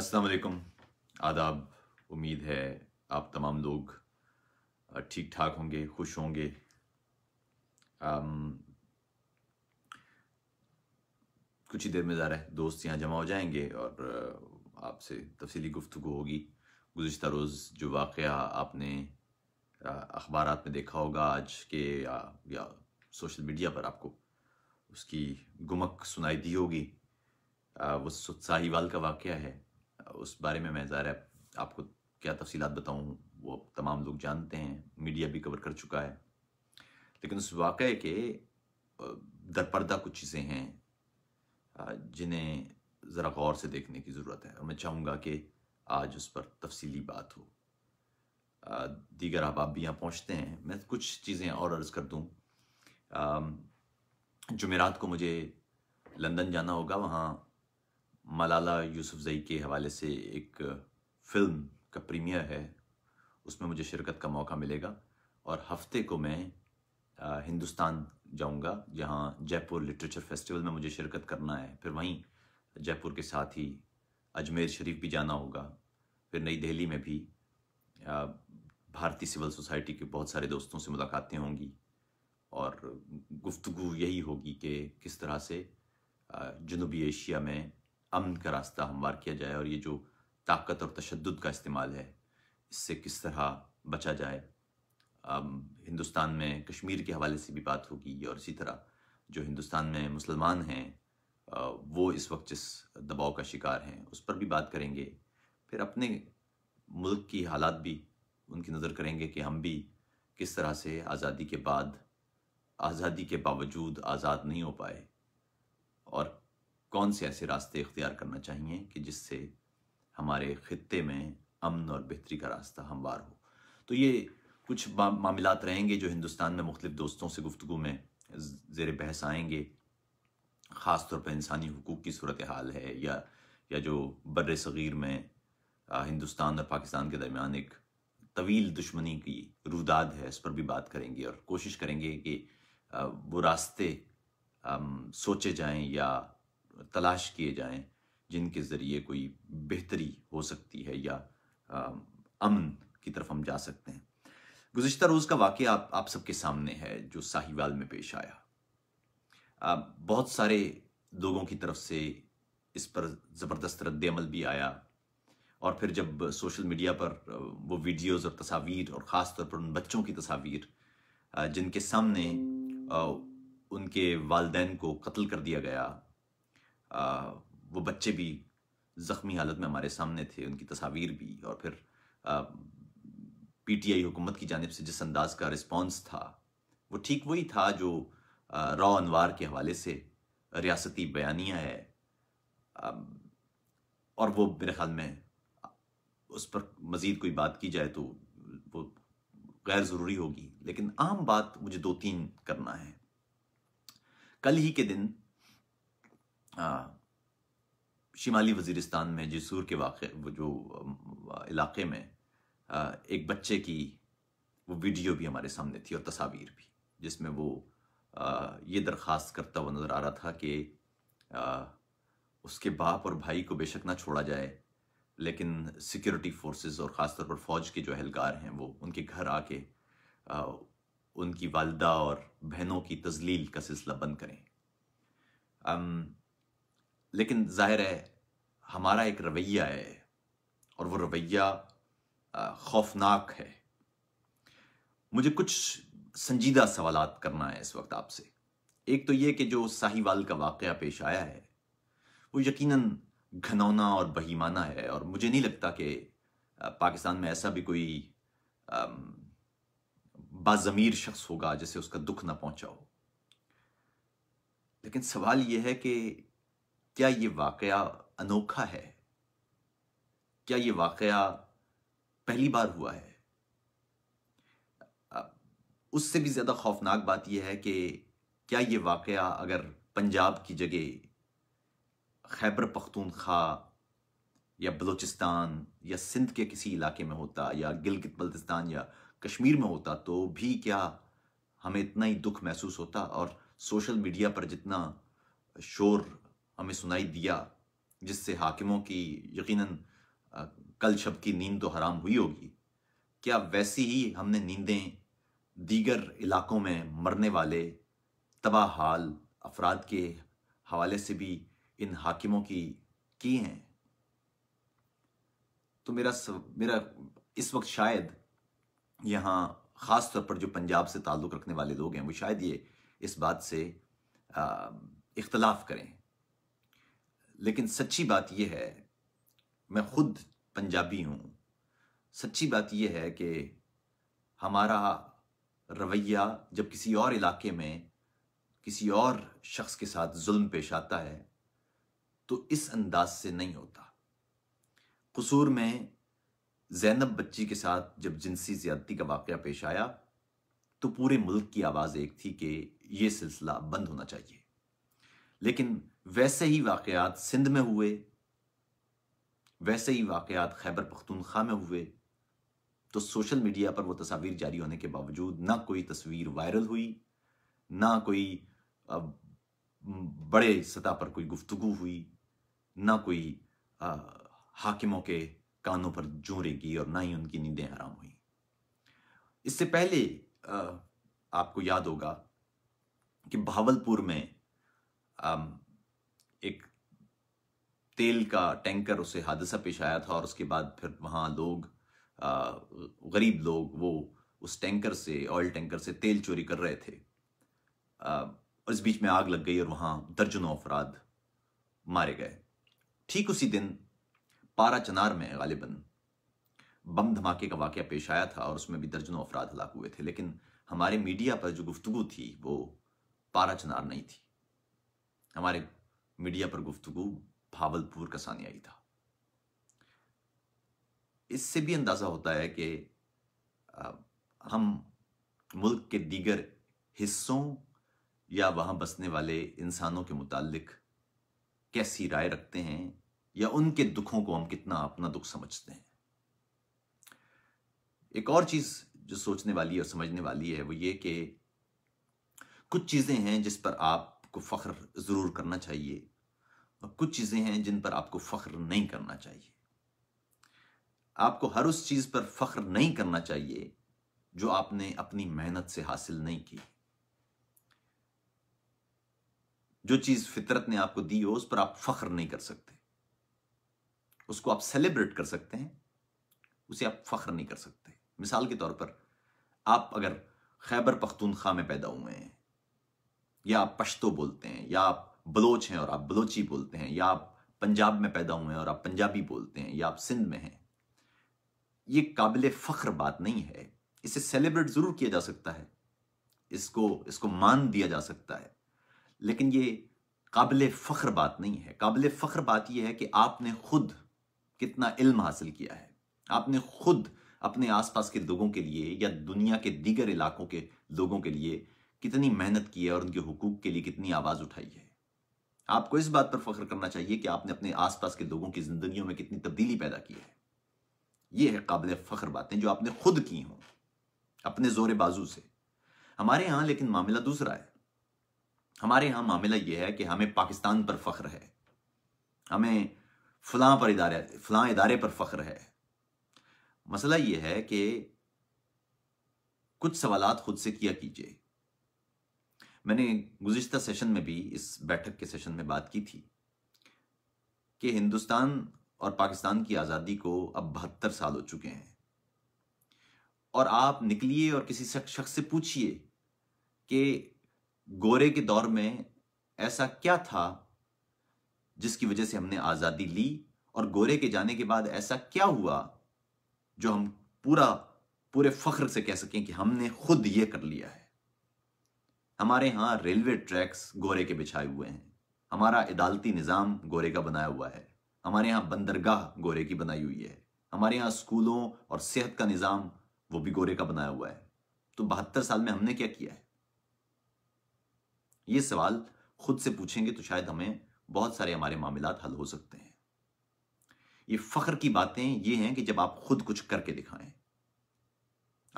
अस्सलाम वालेकुम आदाब उम्मीद है आप तमाम लोग ठीक ठाक होंगे खुश होंगे आम, कुछ ही देर में ज़रा दोस्त यहाँ जमा हो जाएंगे और आपसे तफसली गुफ्तु होगी गुज्त रोज़ जो वाक़ आपने अखबार में देखा होगा आज के या, या सोशल मीडिया पर आपको उसकी गुमक सुनाई दी होगी आ, वो सुत्साहीवाल का वाक़ है उस बारे में मैं ज़ाहिर आपको क्या तफसीत बताऊँ वो तमाम लोग जानते हैं मीडिया भी कवर कर चुका है लेकिन उस वाक़े के दरपर्दा कुछ चीज़ें हैं जिन्हें ज़रा गौर से देखने की ज़रूरत है और मैं चाहूँगा कि आज उस पर तफसीली बात हो दीगर अहबाब भी यहाँ पहुँचते हैं मैं कुछ चीज़ें और अर्ज़ कर दूँ जुमेरात को मुझे लंदन जाना होगा वहाँ मलाला यूसुफज़ई के हवाले से एक फ़िल्म का प्रीमियर है उसमें मुझे शिरकत का मौका मिलेगा और हफ्ते को मैं हिंदुस्तान जाऊंगा जहां जयपुर लिटरेचर फेस्टिवल में मुझे शिरकत करना है फिर वहीं जयपुर के साथ ही अजमेर शरीफ भी जाना होगा फिर नई दिल्ली में भी भारतीय सिविल सोसाइटी के बहुत सारे दोस्तों से मुलाकातें होंगी और गुफ्तगु यही होगी कि किस तरह से जनूबी एशिया में अमन का रास्ता हमवार किया जाए और ये जो ताकत और तशद का इस्तेमाल है इससे किस तरह बचा जाए हिंदुस्तान में कश्मीर के हवाले से भी बात होगी और इसी तरह जो हिंदुस्तान में मुसलमान हैं वो इस वक्त जिस दबाव का शिकार हैं उस पर भी बात करेंगे फिर अपने मुल्क की हालात भी उनकी नज़र करेंगे कि हम भी किस तरह से आज़ादी के बाद आज़ादी के बावजूद आज़ाद नहीं हो पाए और कौन से ऐसे रास्ते इख्तियार करना चाहिए कि जिससे हमारे ख़त्े में अमन और बेहतरी का रास्ता हमवार हो तो ये कुछ मामलात रहेंगे जो हिंदुस्तान में मुख्तफ दोस्तों से गुफ्तु में ज़ेर बहस आएंगे ख़ास तौर पर इंसानी हकूक़ की सूरत हाल है या या जो बर सग़ीर में हिंदुस्तान और पाकिस्तान के दरमियान एक तवील दुश्मनी की रुदाद है इस पर भी बात करेंगे और कोशिश करेंगे कि वो रास्ते सोचे जाएँ या तलाश किए जाएं जिनके ज़रिए कोई बेहतरी हो सकती है या अमन की तरफ हम जा सकते हैं गुजशत रोज़ का वाक़ आप, आप सबके सामने है जो साहिवाल में पेश आया आ, बहुत सारे लोगों की तरफ से इस पर ज़बरदस्त रद्दमल भी आया और फिर जब सोशल मीडिया पर वो वीडियोस और तस्वीर और ख़ास तौर पर उन बच्चों की तस्वीर जिनके सामने उनके वालदेन को कत्ल कर दिया गया वो बच्चे भी ज़ख्मी हालत में हमारे सामने थे उनकी तस्वीर भी और फिर पीटीआई हुकूमत की जानब से जिस अंदाज का रिस्पॉन्स था वो ठीक वही था जो रॉ अनवार के हवाले से रियासती बयानिया है और वो मेरे ख्याल में उस पर मज़ीद कोई बात की जाए तो वो गैर ज़रूरी होगी लेकिन आम बात मुझे दो तीन करना है कल ही के दिन हाँ। शिमाली वजीरिस्तान में जसूर के वाक़ जो इलाके में एक बच्चे की वो वीडियो भी हमारे सामने थी और तस्वीर भी जिसमें वो ये दरख्वास्त करता हुआ नज़र आ रहा था कि उसके बाप और भाई को बेशक ना छोड़ा जाए लेकिन सिक्योरिटी फोर्सेस और ख़ासतौर पर फ़ौज के जो अहलकार हैं वो उनके घर आके उनकी वालदा और बहनों की तजलील का सिलसिला बंद करें लेकिन ज़ाहिर है हमारा एक रवैया है और वो रवैया खौफनाक है मुझे कुछ संजीदा सवाल करना है इस वक्त आपसे एक तो ये कि जो साहिवाल का वाक़ पेश आया है वो यकीनन घनौना और बहीमाना है और मुझे नहीं लगता कि पाकिस्तान में ऐसा भी कोई बाज़मीर शख्स होगा जिसे उसका दुख ना पहुंचा हो लेकिन सवाल यह है कि क्या ये वाक़ अनोखा है क्या ये वाक़ पहली बार हुआ है उससे भी ज़्यादा खौफनाक बात यह है कि क्या ये वाक़ अगर पंजाब की जगह खैबर पख्तूनख्वा या बलूचिस्तान या सिंध के किसी इलाके में होता या गिलगित बल्तिस्तान या कश्मीर में होता तो भी क्या हमें इतना ही दुख महसूस होता और सोशल मीडिया पर जितना शोर हमें सुनाई दिया जिससे हाकिमों की यकीनन कल शब की नींद तो हराम हुई होगी क्या वैसी ही हमने नींदें दीगर इलाकों में मरने वाले तबाह हाल अफराद के हवाले से भी इन हाकिमों की की हैं तो मेरा सव, मेरा इस वक्त शायद यहाँ ख़ास तौर पर जो पंजाब से ताल्लुक़ रखने वाले लोग हैं वो शायद ये इस बात से इख्तलाफ करें लेकिन सच्ची बात यह है मैं खुद पंजाबी हूँ सच्ची बात यह है कि हमारा रवैया जब किसी और इलाके में किसी और शख्स के साथ जुल्म पेश आता है तो इस अंदाज से नहीं होता कसूर में जैनब बच्ची के साथ जब जिनसी ज्यादती का वाक़ पेश आया तो पूरे मुल्क की आवाज़ एक थी कि ये सिलसिला बंद होना चाहिए लेकिन वैसे ही वाकयात सिंध में हुए वैसे ही वाकयात खैबर पख्तूनख्वा में हुए तो सोशल मीडिया पर वो तस्वीर जारी होने के बावजूद ना कोई तस्वीर वायरल हुई ना कोई बड़े सतह पर कोई गुफ्तगु हुई ना कोई हाकिमों के कानों पर जोरेगी और ना ही उनकी नींदें हराम हुई इससे पहले आपको याद होगा कि भावलपुर में एक तेल का टैंकर उसे हादसा पेश आया था और उसके बाद फिर वहाँ लोग गरीब लोग वो उस टैंकर से ऑयल टैंकर से तेल चोरी कर रहे थे और इस बीच में आग लग गई और वहाँ दर्जनों अफराद मारे गए ठीक उसी दिन पारा चनार में गालिबन बम धमाके का वाक़ पेश आया था और उसमें भी दर्जनों अफराद हलाक हुए थे लेकिन हमारे मीडिया पर जो गुफ्तु थी वो पारा चनार नहीं थी हमारे मीडिया पर गुफ्तगु भावलपुर का सानियाई था इससे भी अंदाज़ा होता है कि हम मुल्क के दीगर हिस्सों या वहाँ बसने वाले इंसानों के मुतालिक कैसी राय रखते हैं या उनके दुखों को हम कितना अपना दुख समझते हैं एक और चीज़ जो सोचने वाली है और समझने वाली है वो ये कि कुछ चीज़ें हैं जिस पर आप आपको फ़ख्र ज़रूर करना चाहिए और कुछ चीज़ें हैं जिन पर आपको फ़ख्र नहीं करना चाहिए आपको हर उस चीज़ पर फ़ख्र नहीं करना चाहिए जो आपने अपनी मेहनत से हासिल नहीं की जो चीज़ फितरत ने आपको दी हो उस पर आप फ़ख्र नहीं कर सकते उसको आप सेलिब्रेट कर सकते हैं उसे आप फ़ख्र नहीं कर सकते मिसाल के तौर पर आप अगर खैबर पख्तूनख्वा में पैदा हुए हैं या आप पश्तो बोलते हैं या आप बलोच हैं और आप बलोची बोलते हैं या आप पंजाब में पैदा हुए हैं और आप पंजाबी बोलते हैं या आप सिंध में हैं ये काबिल फ़ख्र बात नहीं है इसे सेलिब्रेट ज़रूर किया जा सकता है इसको इसको मान दिया जा सकता है लेकिन ये काबिल फ़ख्र बात नहीं है काबिल फ़ख्र बात यह है कि आपने खुद कितना इल्म हासिल किया है आपने खुद अपने आसपास के लोगों के लिए या दुनिया के दीगर इलाकों के लोगों के लिए कितनी मेहनत की है और उनके हुकूक के लिए कितनी आवाज उठाई है आपको इस बात पर फख्र करना चाहिए कि आपने अपने आसपास के लोगों की जिंदगी में कितनी तब्दीली पैदा की है यह है काबिल फख्र बातें जो आपने खुद की हों अपने जोर बाजू से हमारे यहां लेकिन मामला दूसरा है हमारे यहां मामला यह है कि हमें पाकिस्तान पर फख्र है हमें फलां पर इदारे फलां इदारे पर फख्र है मसला यह है कि कुछ सवालात खुद से किया कीजिए मैंने गुज्त सेशन में भी इस बैठक के सेशन में बात की थी कि हिंदुस्तान और पाकिस्तान की आज़ादी को अब बहत्तर साल हो चुके हैं और आप निकलिए और किसी शख्स से पूछिए कि गोरे के दौर में ऐसा क्या था जिसकी वजह से हमने आज़ादी ली और गोरे के जाने के बाद ऐसा क्या हुआ जो हम पूरा पूरे फख्र से कह सकें कि हमने खुद ये कर लिया है हमारे यहाँ रेलवे ट्रैक्स गोरे के बिछाए हुए हैं हमारा अदालती निज़ाम गोरे का बनाया हुआ है हमारे यहाँ बंदरगाह गोरे की बनाई हुई है हमारे यहाँ स्कूलों और सेहत का निज़ाम वो भी गोरे का बनाया हुआ है तो बहत्तर साल में हमने क्या किया है ये सवाल खुद से पूछेंगे तो शायद हमें बहुत सारे हमारे मामला हल हो सकते हैं ये फख्र की बातें ये हैं कि जब आप खुद कुछ करके दिखाएं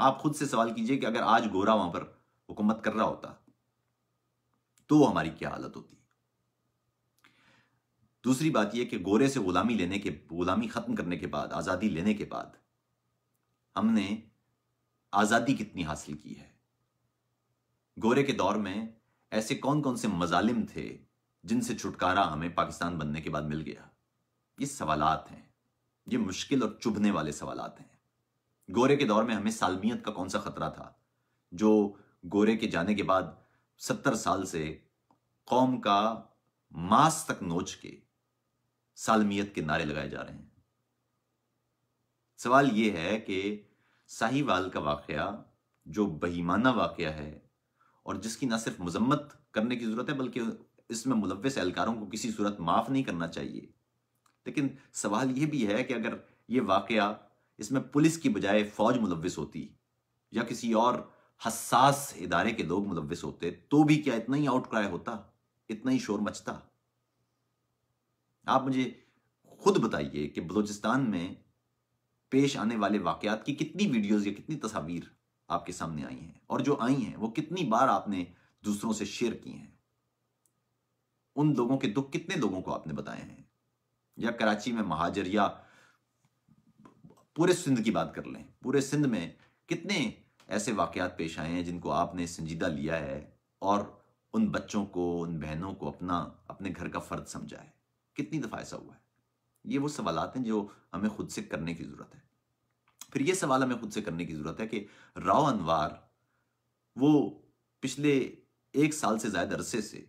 आप खुद से सवाल कीजिए कि अगर आज गोरा वहां पर हुकूमत कर रहा होता तो हमारी क्या हालत होती दूसरी बात यह कि गोरे से गुलामी लेने के गुलामी खत्म करने के बाद आज़ादी लेने के बाद हमने आज़ादी कितनी हासिल की है गोरे के दौर में ऐसे कौन कौन से मजालिम थे जिनसे छुटकारा हमें पाकिस्तान बनने के बाद मिल गया ये सवालात हैं ये मुश्किल और चुभने वाले सवालात हैं गोरे के दौर में हमें सालमियत का कौन सा खतरा था जो गोरे के जाने के बाद सत्तर साल से कौम का मास तक नोच के सालमियत के नारे लगाए जा रहे हैं सवाल यह है कि साहिवाल का वाकया जो बहीमाना वाकया है और जिसकी ना सिर्फ मजम्मत करने की जरूरत है बल्कि इसमें मुलविस एहलकारों को किसी सूरत माफ़ नहीं करना चाहिए लेकिन सवाल यह भी है कि अगर ये वाकया इसमें पुलिस की बजाय फौज मुलविस होती या किसी और हसास इदारे के लोग मुलविस होते तो भी क्या इतना ही आउटक्राई होता इतना ही शोर मचता आप मुझे खुद बताइए कि बलूचिस्तान में पेश आने वाले वाकयात की कितनी वीडियोस या कितनी तस्वीर आपके सामने आई हैं और जो आई हैं वो कितनी बार आपने दूसरों से शेयर की हैं उन लोगों के दुख कितने लोगों को आपने बताए हैं या कराची में महाजर या पूरे सिंध की बात कर लें पूरे सिंध में कितने ऐसे वाक़ात पेश आए हैं जिनको आपने संजीदा लिया है और उन बच्चों को उन बहनों को अपना अपने घर का फ़र्द समझा है कितनी दफ़ा ऐसा हुआ है ये वो सवाल हैं जो हमें खुद से करने की ज़रूरत है फिर ये सवाल हमें खुद से करने की ज़रूरत है कि राव अनवार वो पिछले एक साल से ज्यादा अरसे से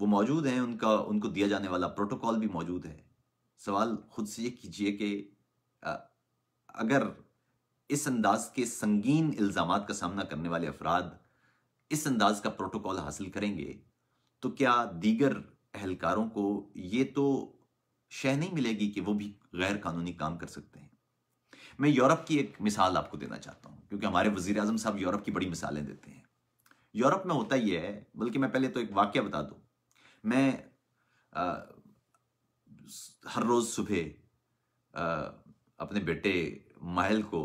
वो मौजूद हैं उनका उनको दिया जाने वाला प्रोटोकॉल भी मौजूद है सवाल खुद से ये कीजिए कि अगर इस अंदाज के संगीन इल्ज़ाम का सामना करने वाले अफराद इस अंदाज का प्रोटोकॉल हासिल करेंगे तो क्या दीगर अहलकारों को ये तो शह नहीं मिलेगी कि वो भी गैर कानूनी काम कर सकते हैं मैं यूरोप की एक मिसाल आपको देना चाहता हूँ क्योंकि हमारे वजीर अजम साहब यूरोप की बड़ी मिसालें देते हैं यूरोप में होता यह है बल्कि मैं पहले तो एक वाक्य बता दू मैं आ, हर रोज़ सुबह अपने बेटे माहल को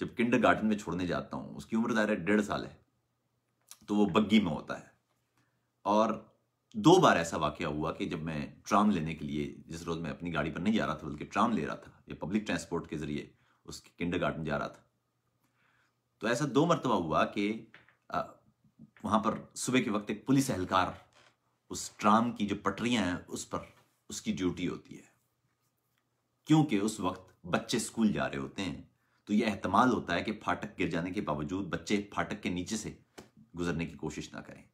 जब किंडर गार्डन में छोड़ने जाता हूँ उसकी उम्र ज़ाहिर डेढ़ साल है तो वो बग्गी में होता है और दो बार ऐसा वाक़ हुआ कि जब मैं ट्राम लेने के लिए जिस रोज़ मैं अपनी गाड़ी पर नहीं जा रहा था बल्कि ट्राम ले रहा था या पब्लिक ट्रांसपोर्ट के ज़रिए उसके किंडर गार्डन जा रहा था तो ऐसा दो मरतबा हुआ कि वहाँ पर सुबह के वक्त एक पुलिस एहलकार उस ट्राम की जो पटरियाँ हैं उस पर उसकी ड्यूटी होती है क्योंकि उस वक्त बच्चे स्कूल जा रहे होते हैं तो यह अहतमाल होता है कि फाटक गिर जाने के बावजूद बच्चे फाटक के नीचे से गुजरने की कोशिश ना करें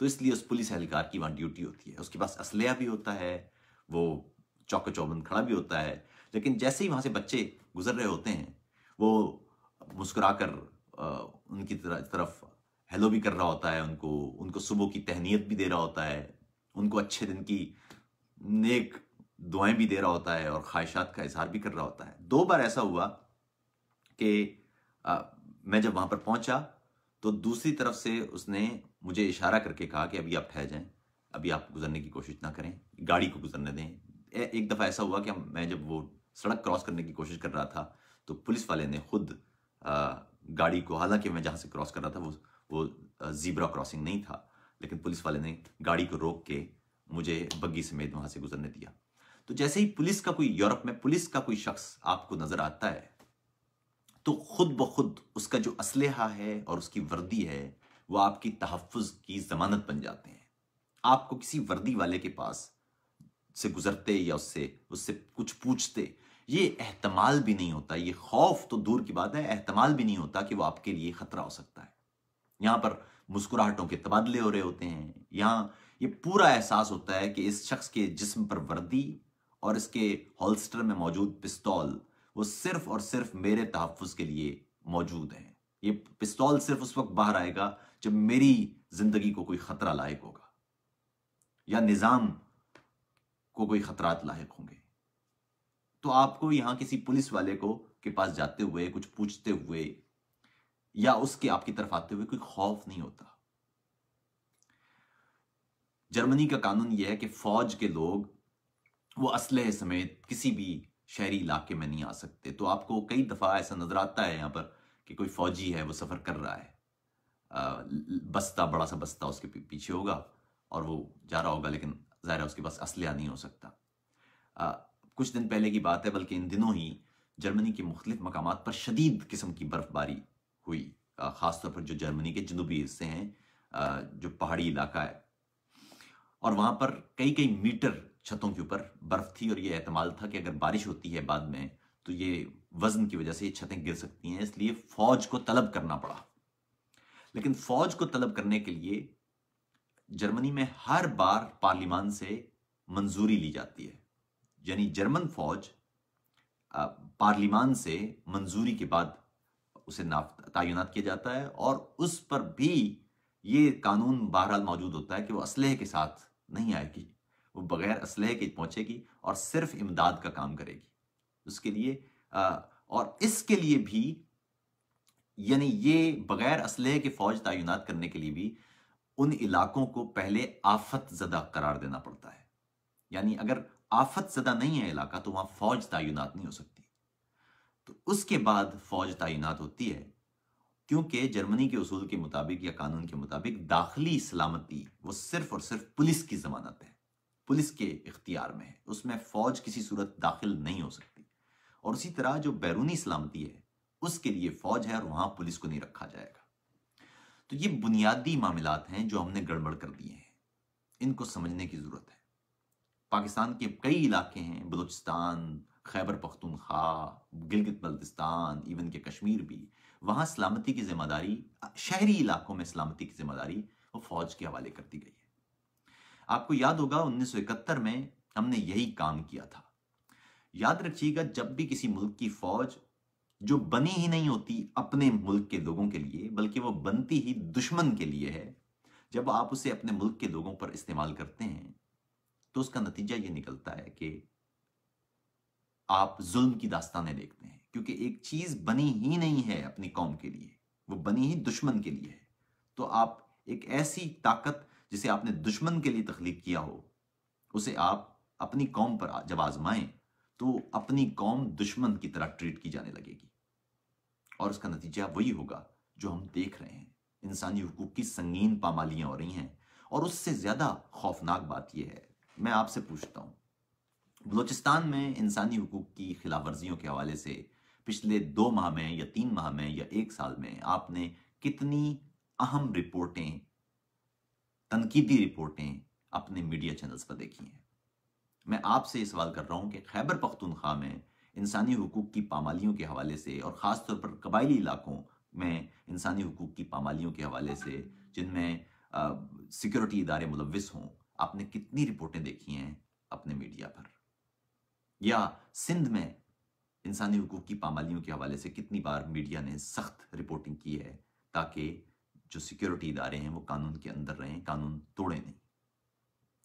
तो इसलिए उस पुलिस एहलकार की वहाँ ड्यूटी होती है उसके पास असलह भी होता है वो चौक चौबंद खड़ा भी होता है लेकिन जैसे ही वहाँ से बच्चे गुजर रहे होते हैं वो मुस्करा कर उनकी तरफ हेलो भी कर रहा होता है उनको उनको सुबह की तहनीत भी दे रहा होता है उनको अच्छे दिन की नेक दुआएं भी दे रहा होता है और ख्वाहिशात का इजहार भी कर रहा होता है दो बार ऐसा हुआ कि मैं जब वहां पर पहुंचा तो दूसरी तरफ से उसने मुझे इशारा करके कहा कि अभी आप ठहर जाएं अभी आप गुजरने की कोशिश ना करें गाड़ी को गुजरने दें ए, एक दफ़ा ऐसा हुआ कि मैं जब वो सड़क क्रॉस करने की कोशिश कर रहा था तो पुलिस वाले ने खुद आ, गाड़ी को हालांकि मैं जहाँ से क्रॉस कर रहा था वो वो जीब्रा क्रॉसिंग नहीं था लेकिन पुलिस वाले ने गाड़ी को रोक के मुझे बग्गी समेत वहाँ से गुजरने दिया तो जैसे ही पुलिस का कोई यूरोप में पुलिस का कोई शख्स आपको नजर आता है तो खुद ब खुद उसका जो असलहा है और उसकी वर्दी है वह आपकी तहफ़ की ज़मानत बन जाते हैं आपको किसी वर्दी वाले के पास से गुजरते या उससे उससे कुछ पूछते ये एहतमाल भी नहीं होता ये खौफ तो दूर की बात है एहतमाल भी नहीं होता कि वो आपके लिए ख़तरा हो सकता है यहाँ पर मुस्कुराहटों के तबादले हो रहे होते हैं यहाँ ये पूरा एहसास होता है कि इस शख्स के जिस्म पर वर्दी और इसके हॉलस्टर में मौजूद पिस्तौल वो सिर्फ और सिर्फ मेरे तहफ़ के लिए मौजूद हैं ये पिस्तौल सिर्फ उस वक्त बाहर आएगा जब मेरी जिंदगी को कोई खतरा लायक होगा या निज़ाम को कोई खतरात लायक होंगे तो आपको यहां किसी पुलिस वाले को के पास जाते हुए कुछ पूछते हुए या उसके आपकी तरफ आते हुए कोई खौफ नहीं होता जर्मनी का कानून यह है कि फौज के लोग वो असलह समेत किसी भी शहरी इलाके में नहीं आ सकते तो आपको कई दफ़ा ऐसा नज़र आता है यहाँ पर कि कोई फौजी है वो सफ़र कर रहा है बस्ता बड़ा सा बस्ता उसके पीछे होगा और वो जा रहा होगा लेकिन ज़ाहिर है उसके पास असलिया नहीं हो सकता आ, कुछ दिन पहले की बात है बल्कि इन दिनों ही जर्मनी के मुख्तलिफ मकाम पर शदीद किस्म की बर्फबारी हुई ख़ासतौर पर जो जर्मनी के जनूबी हिस्से हैं जो पहाड़ी इलाका है और वहाँ पर कई कई मीटर छतों के ऊपर बर्फ थी और ये एहतमाल था कि अगर बारिश होती है बाद में तो ये वजन की वजह से ये छतें गिर सकती हैं इसलिए फौज को तलब करना पड़ा लेकिन फौज को तलब करने के लिए जर्मनी में हर बार पार्लिमान से मंजूरी ली जाती है यानी जर्मन फौज पार्लियामान से मंजूरी के बाद उसे तयनत किया जाता है और उस पर भी ये कानून बहरहाल मौजूद होता है कि वो असलहे के साथ नहीं आएगी वो बगैर असलह के पहुंचेगी और सिर्फ इमदाद का काम करेगी उसके लिए आ, और इसके लिए भी यानी ये बगैर असलह के फौज तैनात करने के लिए भी उन इलाकों को पहले आफत जदा करार देना पड़ता है यानी अगर आफत जदा नहीं है इलाका तो वहां फौज तैनात नहीं हो सकती तो उसके बाद फौज तैनात होती है क्योंकि जर्मनी के उसूल के मुताबिक या कानून के मुताबिक दाखिली सलामती वो सिर्फ और सिर्फ पुलिस की जमानत है पुलिस के इख्तियार में है उसमें फौज किसी सूरत दाखिल नहीं हो सकती और उसी तरह जो बैरूनी सलामती है उसके लिए फौज है और वहां पुलिस को नहीं रखा जाएगा तो ये बुनियादी मामला हैं जो हमने गड़बड़ कर दिए हैं इनको समझने की जरूरत है पाकिस्तान के कई इलाके हैं बलूचिस्तान खैबर पख्तूनख्वा गिलगित बल्तिस्तान इवन के कश्मीर भी वहाँ सलामती की जिम्मेदारी शहरी इलाकों में सलामती की जिम्मेदारी वो फौज के हवाले कर दी गई आपको याद होगा उन्नीस में हमने यही काम किया था याद रखिएगा जब भी किसी मुल्क की फौज जो बनी ही नहीं होती अपने मुल्क के लोगों के लिए बल्कि वो बनती ही दुश्मन के लिए है जब आप उसे अपने मुल्क के लोगों पर इस्तेमाल करते हैं तो उसका नतीजा ये निकलता है कि आप जुल्म की दास्तानें देखते हैं क्योंकि एक चीज बनी ही नहीं है अपनी कौम के लिए वो बनी ही दुश्मन के लिए है तो आप एक ऐसी ताकत जिसे आपने दुश्मन के लिए तख्लीक किया हो उसे आप अपनी कौम पर जब आजमाएं तो अपनी कौम दुश्मन की तरह ट्रीट की जाने लगेगी और उसका नतीजा वही होगा जो हम देख रहे हैं इंसानी हकूक की संगीन पामालियां हो रही हैं और उससे ज़्यादा खौफनाक बात यह है मैं आपसे पूछता हूँ बलूचिस्तान में इंसानी हकूक की खिलाफ वर्जियों के हवाले से पिछले दो माह में या तीन माह में या एक साल में आपने कितनी अहम रिपोर्टें तनकीदी रिपोर्टें अपने मीडिया चैनल्स पर देखी हैं मैं आपसे ये सवाल कर रहा हूँ कि खैबर पख्तूनख्वा में इंसानी हकूक़ की पामालियों के हवाले से और ख़ास तौर पर कबायली इलाकों में इंसानी हकूक़ की पामालियों के हवाले से जिनमें सिक्योरिटी इदारे मुलविस हों आपने कितनी रिपोर्टें देखी हैं अपने मीडिया पर या सिंध में इंसानी हकूक़ की पामालियों के हवाले से कितनी बार मीडिया ने सख्त रिपोर्टिंग की है ताकि जो सिक्योरिटी इदारे हैं वो कानून के अंदर रहें कानून तोड़े नहीं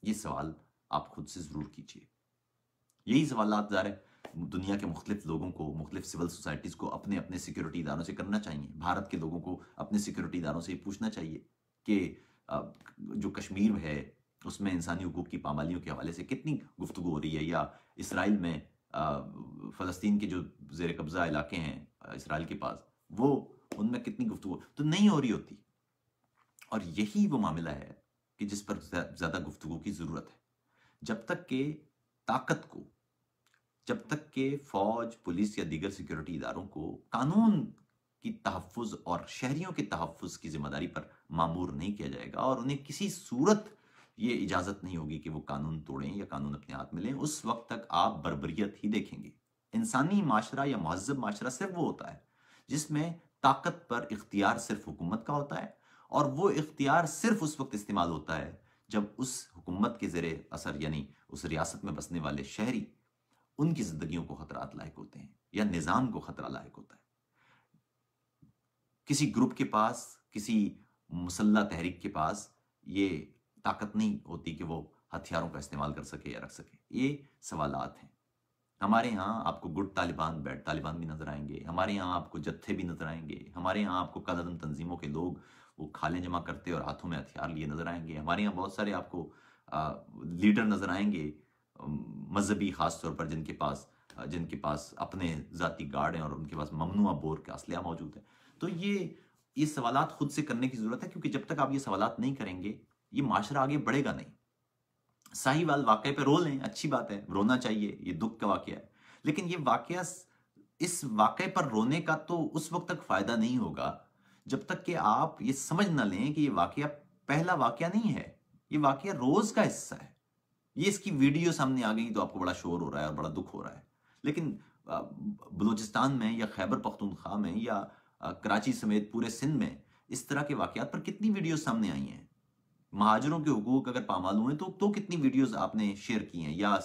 ये सवाल आप खुद से ज़रूर कीजिए यही सवाल आप रहे दुनिया के मुख्तु लोगों को मुख्तु सिविल सोसाइटीज़ को अपने अपने सिक्योरिटी इदारों से करना चाहिए भारत के लोगों को अपने सिक्योरिटी इदारों से पूछना चाहिए कि जो कश्मीर है उसमें इंसानी हकूक़ की पामालियों के हवाले से कितनी गुफ्तु हो रही है या इसराइल में फ़लस्तीन के जो जेर कब्ज़ा इलाके हैं इसराइल के पास वो उनमें कितनी गुफ्तु तो नहीं हो रही होती और यही वो मामला है कि जिस पर ज़्यादा गुफ्तु की ज़रूरत है जब तक के ताकत को जब तक के फौज पुलिस या दीगर सिक्योरिटी इदारों को कानून की तहफ़ और शहरीों के तहफ़ की जिम्मेदारी पर मामूर नहीं किया जाएगा और उन्हें किसी सूरत ये इजाज़त नहीं होगी कि वो कानून तोड़ें या कानून अपने हाथ में लें उस वक्त तक आप बरबरीत ही देखेंगे इंसानी माशरा या महजब माशरा सिर्फ वो होता है जिसमें ताकत पर इख्तियार सिर्फ हुकूमत का होता है और वो इख्तियार सिर्फ उस वक्त इस्तेमाल होता है जब उस हुकूमत के ज़र असर यानी उस रियासत में बसने वाले शहरी उनकी जिंदगी को ख़तरात लायक होते हैं या निज़ाम को ख़तरा लायक होता है किसी ग्रुप के पास किसी मुसल्ला तहरीक के पास ये ताकत नहीं होती कि वो हथियारों का इस्तेमाल कर सके या रख सके ये सवाल हैं हमारे यहाँ आपको गुड तालिबान बैड तालिबान भी नजर आएंगे हमारे यहाँ आपको जत्थे भी नजर आएंगे हमारे यहाँ आपको कदम तंजीमों के लोग वो खालें जमा करते और हाथों में हथियार लिए नजर आएंगे हमारे यहाँ बहुत सारे आपको लीडर नजर आएंगे मजहबी खास तौर पर जिनके पास जिनके पास अपने ज़ाती गार्ड हैं और उनके पास ममनुआ बोर के असलिया मौजूद है तो ये ये सवाल खुद से करने की ज़रूरत है क्योंकि जब तक आप ये सवाल नहीं करेंगे ये माशरा आगे बढ़ेगा नहीं साहिवाल वाक पे रो लें अच्छी बात है रोना चाहिए ये दुख का वाक्य है लेकिन ये वाक़ इस वाक़े पर रोने का तो उस वक्त तक फ़ायदा नहीं होगा जब तक कि आप ये समझ ना लें कि ये वाक्य पहला वाक्य नहीं है ये वाक्य रोज का हिस्सा है ये इसकी वीडियो सामने आ गई तो आपको बड़ा शोर हो रहा है और बड़ा दुख हो रहा है लेकिन बलूचिस्तान में या खैबर पख्तूनख्वा में या कराची समेत पूरे सिंध में इस तरह के वाक्यात पर कितनी वीडियो सामने आई हैं महाजरों के हकूक अगर पामाल हुए तो, तो कितनी वीडियोस आपने शेयर की हैं या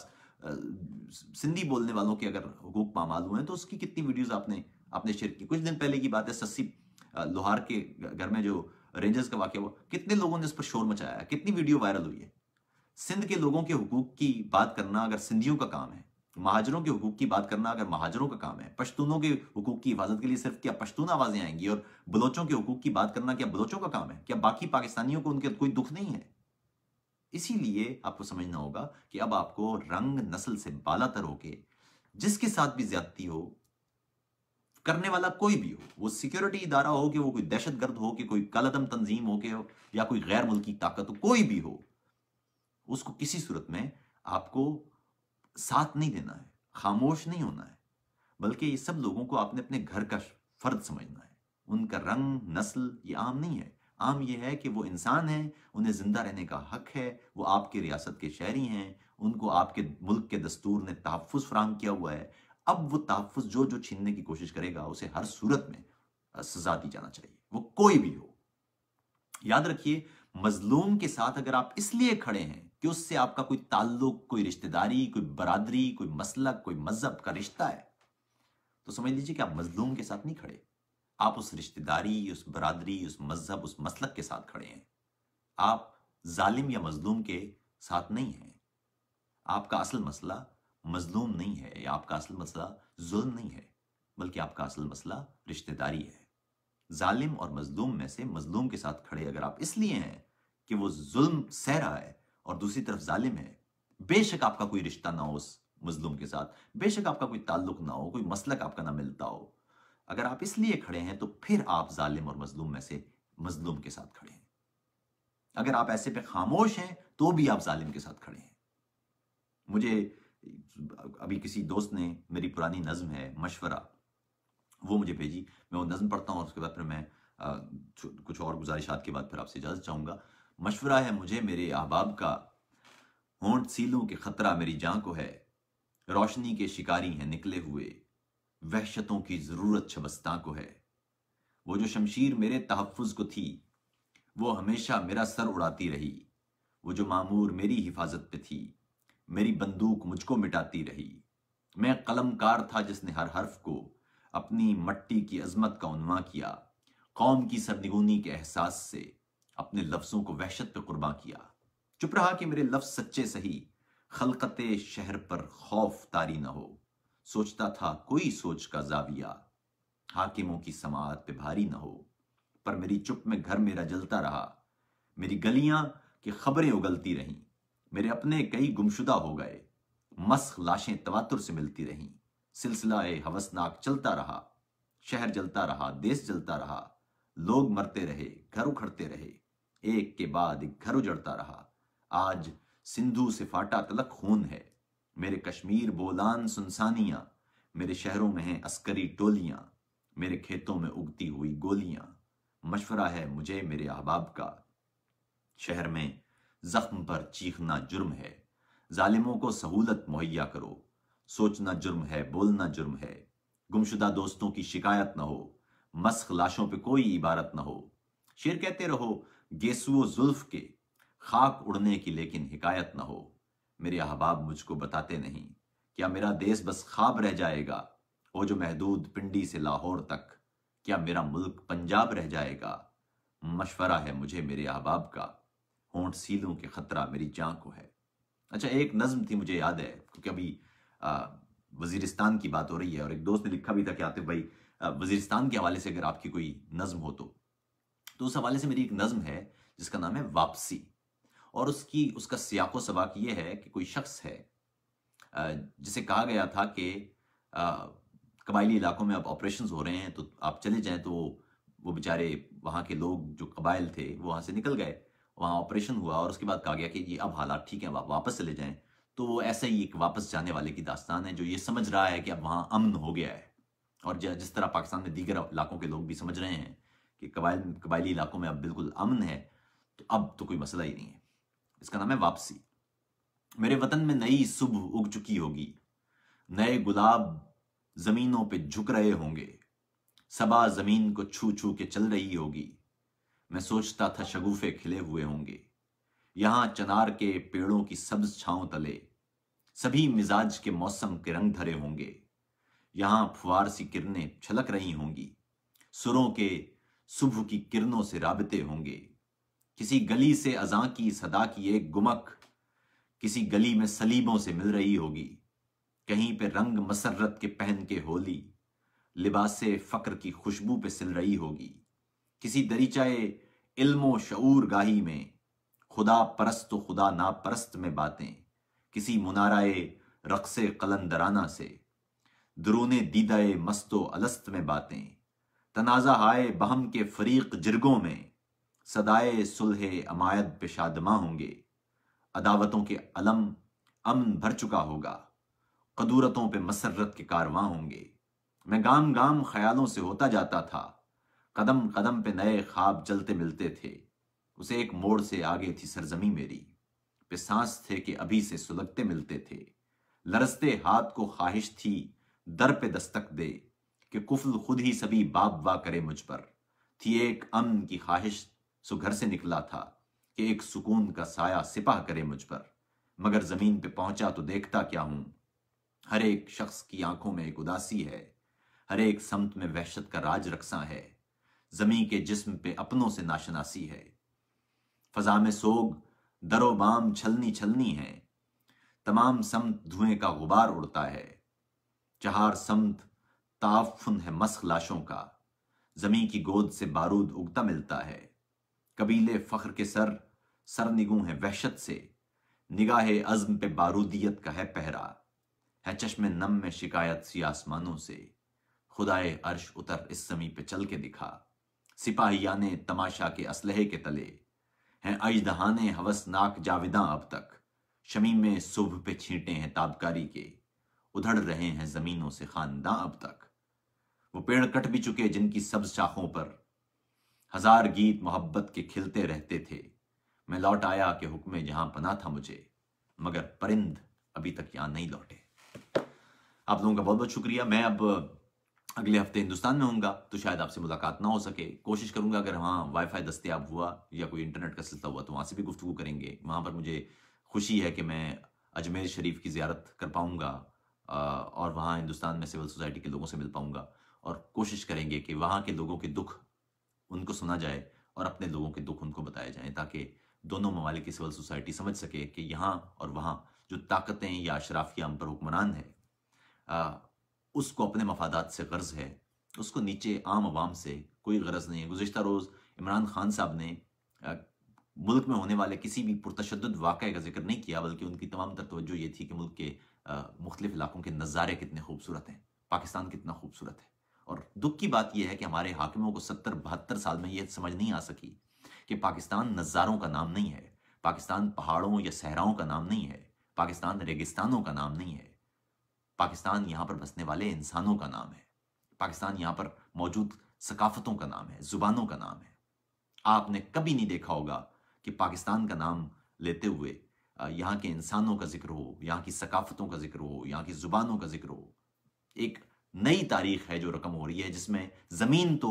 सिंधी बोलने वालों के अगर हकूक पामाल हुए हैं तो उसकी कितनी वीडियोस आपने आपने शेयर की कुछ दिन पहले की बात है सस्सी लोहार के घर में जो रेंजर्स का वाक्य हुआ कितने लोगों ने इस पर शोर मचाया कितनी वीडियो वायरल हुई है सिंध के लोगों के हकूक की बात करना अगर सिंधियों का काम है महाजरों के हकूक की बात करना अगर महाजरों का काम है पश्तूनों के हकूक की हिफाजत के लिए सिर्फ क्या पश्तून आवाजें आएंगी और बलोचों के हकूक की बात करना क्या बलोचों का काम है क्या बाकी पाकिस्तानियों को उनके कोई दुख नहीं है इसीलिए आपको समझना होगा कि अब आपको रंग नस्ल से बाला तर होके जिसके साथ भी ज्यादती हो करने वाला कोई भी हो वो सिक्योरिटी इदारा हो कि वो कोई दहशत गर्द हो कि कोई कलदम तंजीम हो के हो या कोई गैर मुल्की ताकत हो कोई भी हो उसको किसी सूरत में आपको साथ नहीं देना है खामोश नहीं होना है बल्कि ये सब लोगों को आपने अपने घर का फर्द समझना है उनका रंग नस्ल ये आम नहीं है आम यह है कि वो इंसान हैं उन्हें ज़िंदा रहने का हक है वो आपकी रियासत के शहरी हैं उनको आपके मुल्क के दस्तूर ने तहफ़ फ्राहम किया हुआ है अब वो तहफुज जो जो छीनने की कोशिश करेगा उसे हर सूरत में सजा दी जाना चाहिए वो कोई भी हो याद रखिए मजलूम के साथ अगर आप इसलिए खड़े हैं कि उससे आपका कोई ताल्लुक कोई रिश्तेदारी कोई बरादरी कोई मसलक कोई मजहब का रिश्ता है तो समझ लीजिए कि आप मजलूम के साथ नहीं खड़े आप उस रिश्तेदारी उस बरादरी उस मजहब उस मसलक के साथ खड़े हैं आप जालिम या मजलूम के साथ नहीं हैं आपका असल मसला मजलूम नहीं है या आपका असल मसला जुल्म नहीं है बल्कि आपका असल मसला रिश्तेदारी है जालिम और मजलूम में से मजलूम के साथ खड़े अगर आप इसलिए हैं कि वो जुल्म सह रहा है और दूसरी तरफ जालिम है बेशक आपका कोई रिश्ता ना हो उस मजलूम के साथ बेशक आपका कोई ताल्लुक ना हो कोई मसलक आपका ना मिलता हो अगर आप इसलिए खड़े हैं तो फिर आप जालिम और मजलूम में से मजलूम के साथ खड़े हैं अगर आप ऐसे पे खामोश हैं तो भी आप जालिम के साथ खड़े हैं मुझे अभी किसी दोस्त ने मेरी पुरानी नज्म है मशवरा वो मुझे भेजी मैं वो नज्म पढ़ता हूँ और उसके बाद फिर मैं आ, कुछ और गुजारिशात के बाद फिर आपसे इजाज़त चाहूँगा मशवरा है मुझे मेरे अहबाब का होंठ सीलों के ख़तरा मेरी जाँ को है रोशनी के शिकारी हैं निकले हुए वहशतों की ज़रूरत छबस्ता को है वो जो शमशीर मेरे तहफ़ को थी वो हमेशा मेरा सर उड़ाती रही वो जो मामूर मेरी हिफाजत पे थी मेरी बंदूक मुझको मिटाती रही मैं कलमकार था जिसने हर हर्फ को अपनी मट्टी की अजमत का उन्मा किया कौम की सरदिगुनी के एहसास से अपने लफ्जों को वहशत पर कुर्बा किया चुप रहा कि मेरे लफ्ज सच्चे सही खलकते शहर पर खौफ तारी न हो सोचता था कोई सोच का जाविया हाकिमों की समात पे भारी न हो पर मेरी चुप में घर मेरा जलता रहा मेरी गलियां की खबरें उगलती रहीं मेरे अपने कई गुमशुदा हो गए मस्क लाशें तवातुर से मिलती रहीं सिलसिला ए हवसनाक चलता रहा शहर जलता रहा देश जलता रहा लोग मरते रहे घर उखड़ते रहे एक के बाद एक घर उजड़ता रहा आज सिंधु से फाटा तलक खून है मेरे कश्मीर बोलान सुनसानियां मेरे शहरों में हैं अस्करी टोलियां मेरे खेतों में उगती हुई गोलियां मशवरा है मुझे मेरे अहबाब का शहर में जख्म पर चीखना जुर्म है जालिमों को सहूलत मुहैया करो सोचना जुर्म है बोलना जुर्म है गुमशुदा दोस्तों की शिकायत ना हो मस्क लाशों पे कोई इबारत ना हो शेर कहते रहो गेसुओ जुल्फ के खाक उड़ने की लेकिन हिकायत ना हो मेरे अहबाब मुझको बताते नहीं क्या मेरा देश बस खाब रह जाएगा वो जो महदूद पिंडी से लाहौर तक क्या मेरा मुल्क पंजाब रह जाएगा मशवरा है मुझे मेरे अहबाब का होंठ सीधों के खतरा मेरी जान को है अच्छा एक नज्म थी मुझे याद है क्योंकि अभी आ, वजीरिस्तान की बात हो रही है और एक दोस्त ने लिखा भी था कि आते भाई वजीरस्तान के हवाले से अगर आपकी कोई नज्म हो तो।, तो उस हवाले से मेरी एक नज्म है जिसका नाम है वापसी और उसकी उसका सियाको सबाक ये है कि कोई शख्स है जिसे कहा गया था कि कबायली इलाकों में अब ऑपरेशन हो रहे हैं तो आप चले जाएँ तो वो बेचारे वहाँ के लोग जो कबाइल थे वो वहाँ से निकल गए वहाँ ऑपरेशन हुआ और उसके बाद कहा गया कि ये अब हालात ठीक है वापस चले जाएं तो वो ऐसे ही एक वापस जाने वाले की दास्तान है जो ये समझ रहा है कि अब वहाँ अमन हो गया है और जिस तरह पाकिस्तान में दीगर इलाकों के लोग भी समझ रहे हैं कि कबाइल कबायली इलाकों में अब बिल्कुल अमन है तो अब तो कोई मसला ही नहीं है इसका नाम है वापसी मेरे वतन में नई सुबह उग चुकी होगी नए गुलाब जमीनों पे झुक रहे होंगे सबा जमीन को छू छू के चल रही होगी मैं सोचता था शगुफे खिले हुए होंगे यहां चनार के पेड़ों की सब्ज छांव तले सभी मिजाज के मौसम के रंग धरे होंगे यहां फुहार सी किरणें छलक रही होंगी सुरों के सुबह की किरणों से राबते होंगे किसी गली से अजा की सदा की एक गुमक किसी गली में सलीबों से मिल रही होगी कहीं पे रंग मसरत के पहन के होली लिबास फक्र की खुशबू पे सिल रही होगी किसी दरीचाए इल्मो शूर गाही में खुदा परस्त खुदा ना परस्त में बातें किसी मुनाराए रक्स कलंदराना से दरूने दीदाए मस्तो अलस्त में बातें तनाजा हाय बहम के फरीक जिरगों में सदाए सुलह पे पेशादमा होंगे अदावतों के अलम अमन भर चुका होगा कदूरतों पे मसरत के कारवां होंगे मैं गाम गाम ख्यालों से होता जाता था कदम कदम पे नए ख्वाब जलते मिलते थे उसे एक मोड़ से आगे थी सरजमी मेरी पे सांस थे कि अभी से सुलगते मिलते थे लरसते हाथ को ख्वाहिश थी दर पे दस्तक दे कि कुफल खुद ही सभी बाप वाह करे मुझ पर थी एक अमन की ख्वाहिश सो घर से निकला था कि एक सुकून का साया सिपाह करे मुझ पर मगर जमीन पे पहुंचा तो देखता क्या हूं हर एक शख्स की आंखों में एक उदासी है हर एक समत में वहशत का राज रक्सा है जमी के जिस्म पे अपनों से नाशनासी है फजा में सोग दरो बाम छलनी छलनी है तमाम समत धुएं का गुबार उड़ता है चहार समत ताफुन है मस्क लाशों का जमी की गोद से बारूद उगता मिलता है कबीले फख्र के सर सर निगू है वहशत से निगाह अज़म पे बारूदियत का है पहरा है चश्मे नम में शिकायत सी आसमानों से खुदाए अर्श उतर इस जमी पे चल के दिखा ने तमाशा के असलहे के तले हैं अजदहाने हवसनाक जाविदा अब तक शमी में सुबह पे छींटे हैं ताबकारी के उधड़ रहे हैं जमीनों से खानदा अब तक वो पेड़ कट भी चुके जिनकी सब्ज शाखों पर हजार गीत मोहब्बत के खिलते रहते थे मैं लौट आया कि हुक्म जहां पना था मुझे मगर परिंद अभी तक यहां नहीं लौटे आप लोगों का बहुत बहुत शुक्रिया मैं अब अगले हफ्ते हिंदुस्तान में होऊंगा तो शायद आपसे मुलाकात ना हो सके कोशिश करूंगा अगर वहाँ वाईफाई दस्तियाब हुआ या कोई इंटरनेट का सिलसिला हुआ तो वहाँ से भी गुफ्तु करेंगे वहाँ पर मुझे खुशी है कि मैं अजमेर शरीफ की ज्यारत कर पाऊंगा और वहाँ हिंदुस्तान में सिविल सोसाइटी के लोगों से मिल पाऊंगा और कोशिश करेंगे कि वहाँ के लोगों के दुख उनको सुना जाए और अपने लोगों के दुख उनको बताए जाएँ ताकि दोनों ममालिक की सिविल सोसाइटी समझ सके कि यहाँ और वहाँ जो ताकतें या अशराफिया हम पर हुक्मरान है उसको अपने मफादात से गर्ज है उसको नीचे आम आवाम से कोई गर्ज नहीं है गुजशत रोज़ इमरान खान साहब ने मुल्क में होने वाले किसी भी पुरतशद वाक़े का जिक्र नहीं किया बल्कि उनकी तमाम तर तोजो ये थी कि मुल्क के मुख्तलिफ इलाकों के नज़ारे कितने खूबसूरत हैं पाकिस्तान कितना खूबसूरत है और दुख की बात यह है कि हमारे हाकिमों को सत्तर बहत्तर साल में यह समझ नहीं आ सकी कि पाकिस्तान नज़ारों का नाम नहीं है पाकिस्तान पहाड़ों या सहराओं का नाम नहीं है पाकिस्तान रेगिस्तानों का नाम नहीं है पाकिस्तान यहाँ पर बसने वाले इंसानों का नाम है पाकिस्तान यहाँ पर मौजूद सकाफतों का नाम है जुबानों का नाम है आपने कभी नहीं देखा होगा कि पाकिस्तान का नाम लेते हुए यहाँ के इंसानों का जिक्र हो यहाँ की सकाफतों का जिक्र हो यहाँ की जुबानों का जिक्र हो एक नई तारीख है जो रकम हो रही है जिसमें ज़मीन तो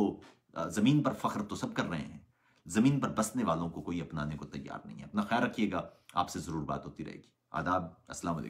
ज़मीन पर फ़ख्र तो सब कर रहे हैं ज़मीन पर बसने वालों को कोई अपनाने को तैयार नहीं है अपना ख्याल रखिएगा आपसे ज़रूर बात होती रहेगी आदाब असल